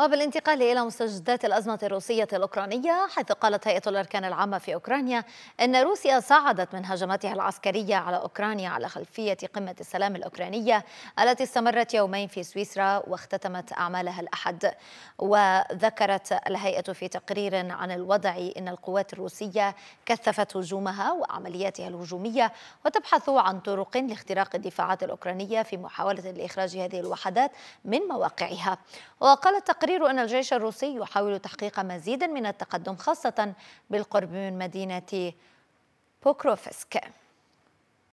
وبالانتقال آه، إلى مستجدات الأزمة الروسية الأوكرانية حيث قالت هيئة الأركان العامة في أوكرانيا أن روسيا صعدت من هجماتها العسكرية على أوكرانيا على خلفية قمة السلام الأوكرانية التي استمرت يومين في سويسرا واختتمت أعمالها الأحد وذكرت الهيئة في تقرير عن الوضع أن القوات الروسية كثفت هجومها وعملياتها الهجومية وتبحث عن طرق لاختراق الدفاعات الأوكرانية في محاولة لإخراج هذه الوحدات من مواقعها وقالت التقرير أن الجيش الروسي يحاول تحقيق مزيد من التقدم خاصة بالقرب من مدينة بوكروفسك